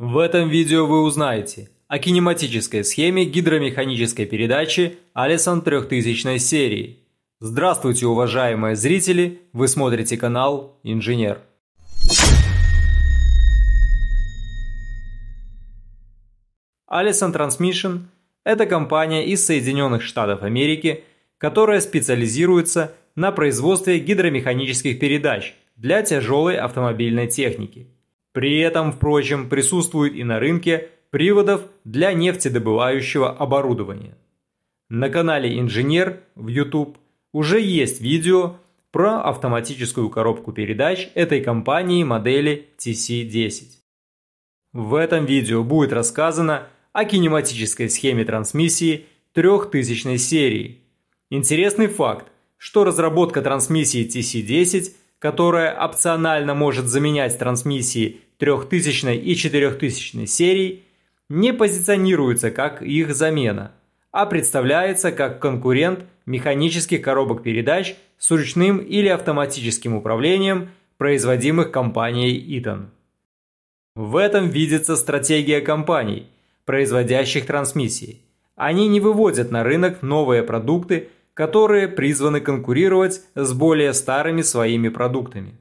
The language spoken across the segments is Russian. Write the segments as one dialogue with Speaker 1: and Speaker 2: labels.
Speaker 1: В этом видео вы узнаете о кинематической схеме гидромеханической передачи Алисон 3000 серии. Здравствуйте, уважаемые зрители! Вы смотрите канал «Инженер». Allison Transmission – это компания из Соединенных Штатов Америки, которая специализируется на производстве гидромеханических передач для тяжелой автомобильной техники – при этом, впрочем, присутствует и на рынке приводов для нефтедобывающего оборудования. На канале «Инженер» в YouTube уже есть видео про автоматическую коробку передач этой компании модели TC10. В этом видео будет рассказано о кинематической схеме трансмиссии трехтысячной серии. Интересный факт, что разработка трансмиссии TC10 – которая опционально может заменять трансмиссии 3000 и 4000 серий, не позиционируется как их замена, а представляется как конкурент механических коробок передач с ручным или автоматическим управлением, производимых компанией Eaton. В этом видится стратегия компаний, производящих трансмиссии. Они не выводят на рынок новые продукты – которые призваны конкурировать с более старыми своими продуктами.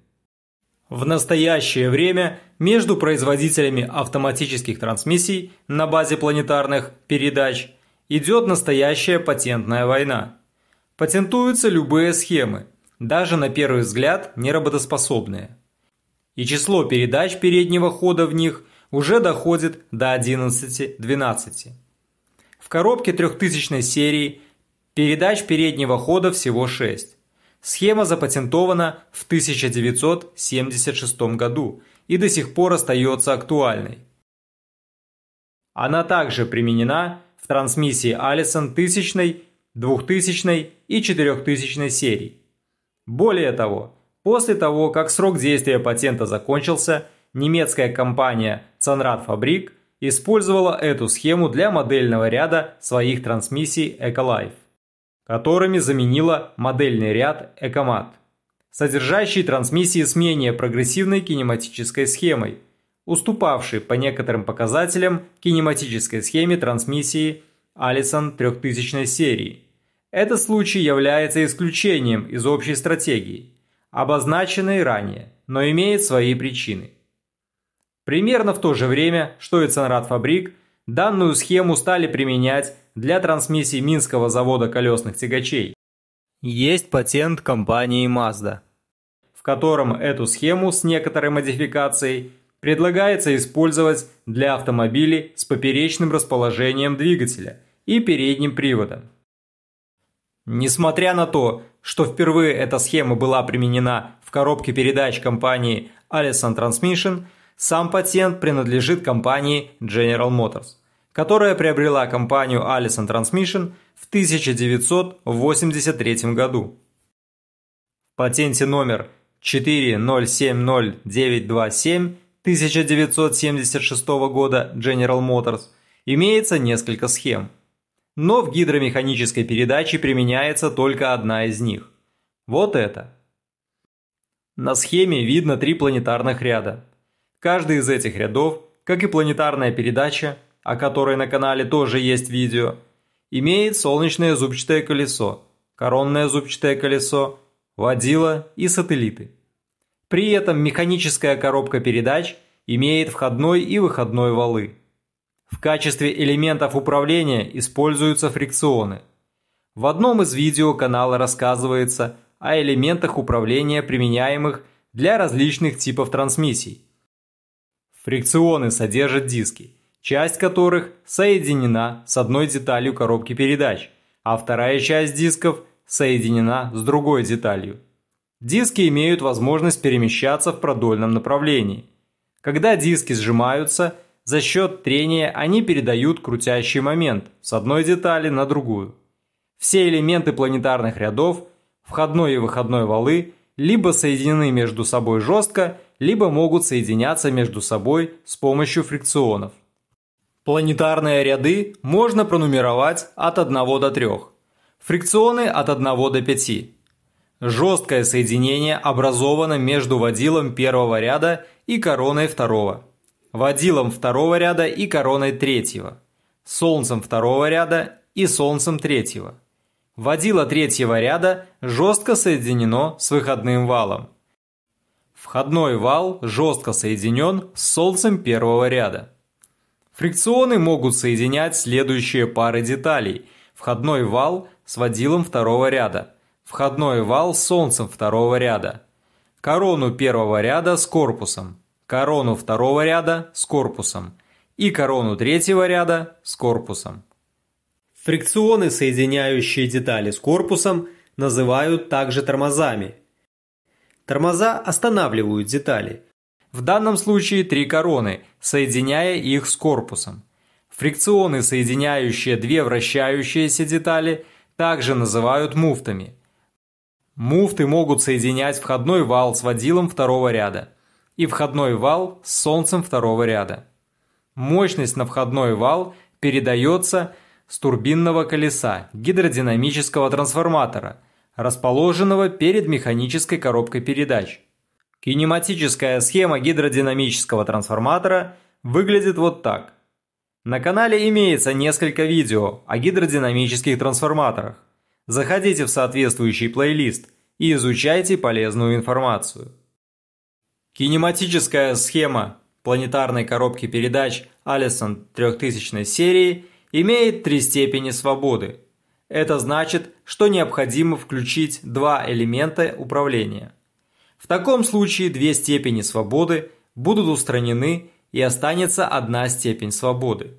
Speaker 1: В настоящее время между производителями автоматических трансмиссий на базе планетарных передач идет настоящая патентная война. Патентуются любые схемы, даже на первый взгляд неработоспособные. И число передач переднего хода в них уже доходит до 11-12. В коробке 3000 серии Передач переднего хода всего 6. Схема запатентована в 1976 году и до сих пор остается актуальной. Она также применена в трансмиссии Allison 1000, 2000 и 4000 серий. Более того, после того, как срок действия патента закончился, немецкая компания Zahnrad Fabrik использовала эту схему для модельного ряда своих трансмиссий Ecolife которыми заменила модельный ряд «Экомат», содержащий трансмиссии с менее прогрессивной кинематической схемой, уступавшей по некоторым показателям кинематической схеме трансмиссии Allison 3000 серии. Этот случай является исключением из общей стратегии, обозначенной ранее, но имеет свои причины. Примерно в то же время, что и Ценрат Фабрик, данную схему стали применять для трансмиссии Минского завода колесных тягачей. Есть патент компании Mazda, в котором эту схему с некоторой модификацией предлагается использовать для автомобилей с поперечным расположением двигателя и передним приводом. Несмотря на то, что впервые эта схема была применена в коробке передач компании Allison Transmission, сам патент принадлежит компании General Motors – которая приобрела компанию Allison Transmission в 1983 году. В патенте номер 4070927 1976 года General Motors имеется несколько схем. Но в гидромеханической передаче применяется только одна из них. Вот это. На схеме видно три планетарных ряда. Каждый из этих рядов, как и планетарная передача, о которой на канале тоже есть видео, имеет солнечное зубчатое колесо, коронное зубчатое колесо, водила и сателлиты. При этом механическая коробка передач имеет входной и выходной валы. В качестве элементов управления используются фрикционы. В одном из видео канала рассказывается о элементах управления, применяемых для различных типов трансмиссий. Фрикционы содержат диски – часть которых соединена с одной деталью коробки передач, а вторая часть дисков соединена с другой деталью. Диски имеют возможность перемещаться в продольном направлении. Когда диски сжимаются, за счет трения они передают крутящий момент с одной детали на другую. Все элементы планетарных рядов, входной и выходной валы, либо соединены между собой жестко, либо могут соединяться между собой с помощью фрикционов. Планетарные ряды можно пронумеровать от 1 до 3, фрикционы от 1 до 5. Жесткое соединение образовано между водилом первого ряда и короной второго, водилом второго ряда и короной третьего, солнцем второго ряда и солнцем третьего. Водило третьего ряда жестко соединено с выходным валом. Входной вал жестко соединен с солнцем первого ряда. Фрикционы могут соединять следующие пары деталей. Входной вал с водилом второго ряда. Входной вал с солнцем второго ряда. Корону первого ряда с корпусом. Корону второго ряда с корпусом. И корону третьего ряда с корпусом. Фрикционы, соединяющие детали с корпусом, называют также тормозами. Тормоза останавливают детали – в данном случае три короны, соединяя их с корпусом. Фрикционы, соединяющие две вращающиеся детали, также называют муфтами. Муфты могут соединять входной вал с водилом второго ряда и входной вал с солнцем второго ряда. Мощность на входной вал передается с турбинного колеса гидродинамического трансформатора, расположенного перед механической коробкой передач – Кинематическая схема гидродинамического трансформатора выглядит вот так. На канале имеется несколько видео о гидродинамических трансформаторах. Заходите в соответствующий плейлист и изучайте полезную информацию. Кинематическая схема планетарной коробки передач Allison 3000 серии имеет три степени свободы. Это значит, что необходимо включить два элемента управления – в таком случае две степени свободы будут устранены и останется одна степень свободы.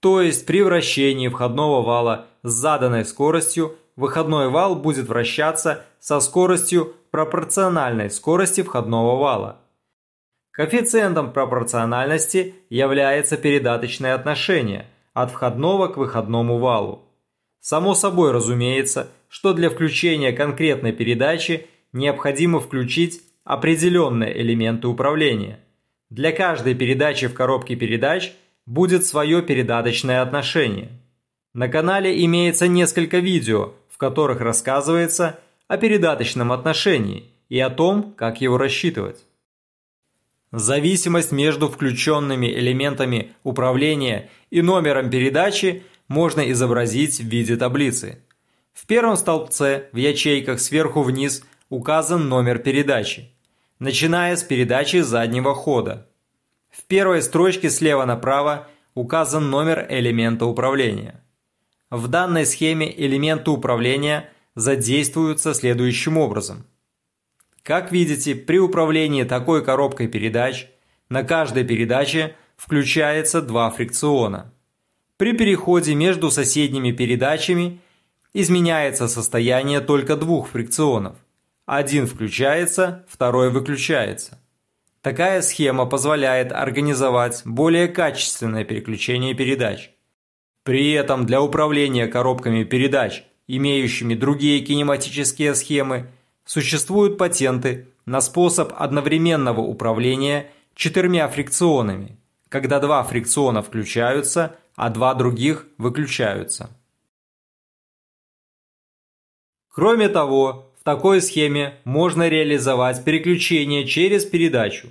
Speaker 1: То есть при вращении входного вала с заданной скоростью выходной вал будет вращаться со скоростью пропорциональной скорости входного вала. Коэффициентом пропорциональности является передаточное отношение от входного к выходному валу. Само собой разумеется, что для включения конкретной передачи необходимо включить определенные элементы управления. Для каждой передачи в коробке передач будет свое передаточное отношение. На канале имеется несколько видео, в которых рассказывается о передаточном отношении и о том, как его рассчитывать. Зависимость между включенными элементами управления и номером передачи можно изобразить в виде таблицы. В первом столбце в ячейках сверху вниз – указан номер передачи, начиная с передачи заднего хода. В первой строчке слева направо указан номер элемента управления. В данной схеме элементы управления задействуются следующим образом. Как видите, при управлении такой коробкой передач на каждой передаче включается два фрикциона. При переходе между соседними передачами изменяется состояние только двух фрикционов. Один включается, второй выключается. Такая схема позволяет организовать более качественное переключение передач. При этом для управления коробками передач, имеющими другие кинематические схемы, существуют патенты на способ одновременного управления четырьмя фрикционами, когда два фрикциона включаются, а два других выключаются. Кроме того, такой схеме можно реализовать переключение через передачу,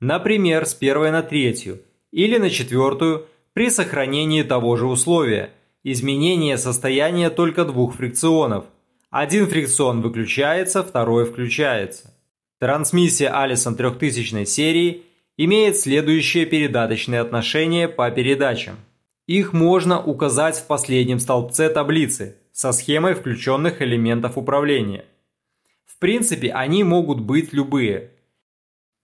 Speaker 1: например, с первой на третью или на четвертую при сохранении того же условия – изменение состояния только двух фрикционов. Один фрикцион выключается, второй включается. Трансмиссия Allison 3000 серии имеет следующие передаточные отношения по передачам. Их можно указать в последнем столбце таблицы со схемой включенных элементов управления – в принципе, они могут быть любые.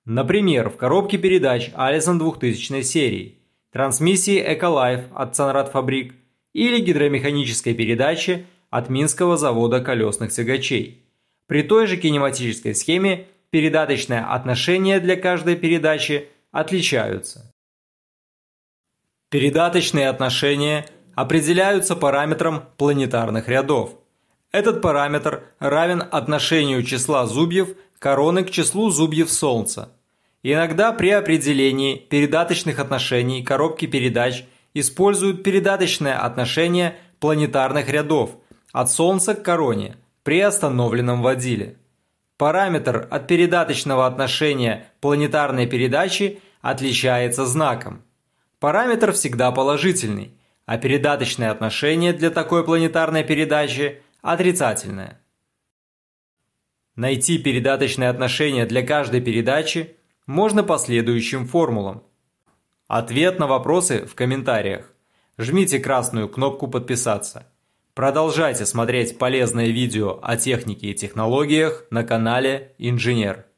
Speaker 1: Например, в коробке передач Allison 2000 серии, трансмиссии Эколайф от Санрад Фабрик или гидромеханической передачи от Минского завода колесных тягачей. При той же кинематической схеме передаточные отношения для каждой передачи отличаются. Передаточные отношения определяются параметром планетарных рядов – этот параметр равен отношению числа зубьев короны к числу зубьев Солнца. Иногда при определении передаточных отношений коробки передач используют передаточное отношение планетарных рядов от Солнца к короне при остановленном водиле. Параметр от передаточного отношения планетарной передачи отличается знаком. Параметр всегда положительный, а передаточное отношение для такой планетарной передачи – отрицательное. Найти передаточное отношение для каждой передачи можно по следующим формулам. Ответ на вопросы в комментариях. Жмите красную кнопку «Подписаться». Продолжайте смотреть полезное видео о технике и технологиях на канале «Инженер».